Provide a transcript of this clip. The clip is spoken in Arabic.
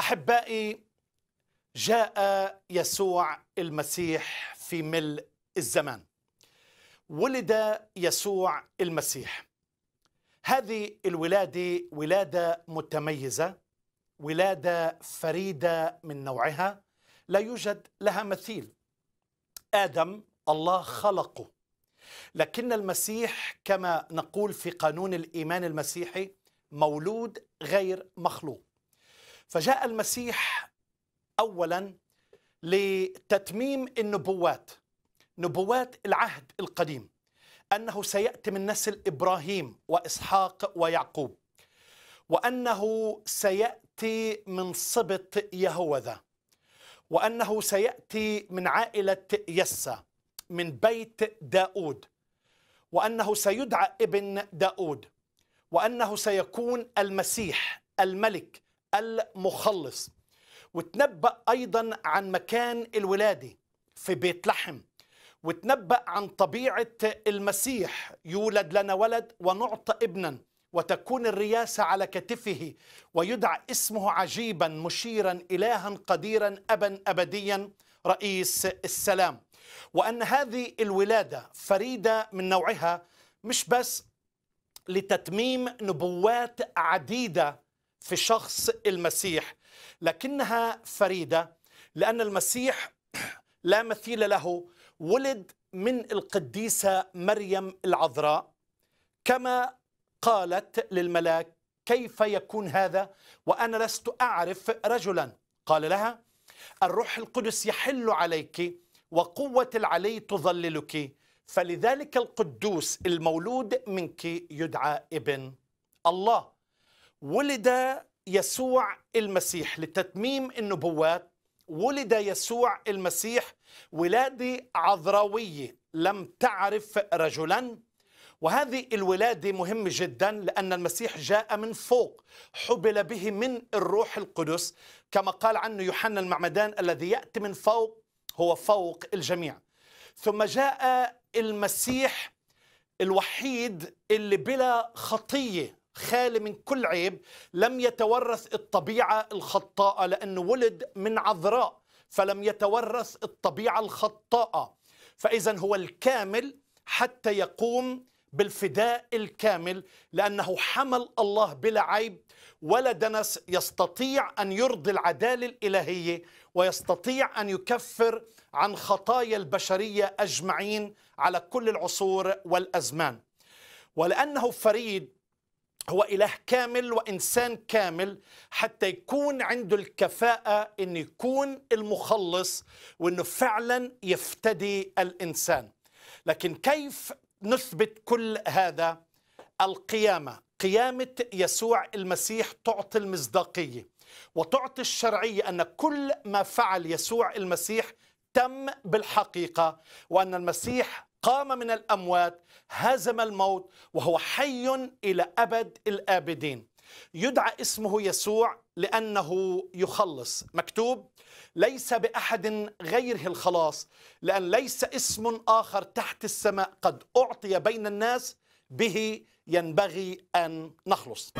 احبائي جاء يسوع المسيح في ملء الزمان ولد يسوع المسيح هذه الولاده ولاده متميزه ولاده فريده من نوعها لا يوجد لها مثيل ادم الله خلقه لكن المسيح كما نقول في قانون الايمان المسيحي مولود غير مخلوق فجاء المسيح اولا لتتميم النبوات نبوات العهد القديم انه سياتي من نسل ابراهيم واسحاق ويعقوب وانه سياتي من سبط يهوذا وانه سياتي من عائله يسى من بيت داود وانه سيدعى ابن داود وانه سيكون المسيح الملك المخلص وتنبأ أيضا عن مكان الولادة في بيت لحم وتنبأ عن طبيعة المسيح يولد لنا ولد ونعطى ابنا وتكون الرياسة على كتفه ويدعى اسمه عجيبا مشيرا إلها قديرا أبا أبديا رئيس السلام وأن هذه الولادة فريدة من نوعها مش بس لتتميم نبوات عديدة في شخص المسيح لكنها فريده لان المسيح لا مثيل له ولد من القديسه مريم العذراء كما قالت للملاك كيف يكون هذا وانا لست اعرف رجلا قال لها الروح القدس يحل عليك وقوه العلي تظللك فلذلك القدوس المولود منك يدعى ابن الله ولد يسوع المسيح لتتميم النبوات ولد يسوع المسيح ولادة عذراوية لم تعرف رجلا وهذه الولادة مهمة جدا لأن المسيح جاء من فوق حبل به من الروح القدس كما قال عنه يوحنا المعمدان الذي يأتي من فوق هو فوق الجميع ثم جاء المسيح الوحيد اللي بلا خطية خالي من كل عيب لم يتورث الطبيعة الخطاءة لأنه ولد من عذراء فلم يتورث الطبيعة الخطاءة فإذا هو الكامل حتى يقوم بالفداء الكامل لأنه حمل الله بلا عيب ولا دنس يستطيع أن يرضي العدالة الإلهية ويستطيع أن يكفر عن خطايا البشرية أجمعين على كل العصور والأزمان ولأنه فريد هو إله كامل وإنسان كامل حتى يكون عنده الكفاءة أن يكون المخلص وأنه فعلا يفتدي الإنسان لكن كيف نثبت كل هذا القيامة قيامة يسوع المسيح تعطي المصداقية وتعطي الشرعية أن كل ما فعل يسوع المسيح تم بالحقيقة وأن المسيح قام من الأموات هزم الموت وهو حي إلى أبد الآبدين يدعى اسمه يسوع لأنه يخلص مكتوب ليس بأحد غيره الخلاص لأن ليس اسم آخر تحت السماء قد أعطي بين الناس به ينبغي أن نخلص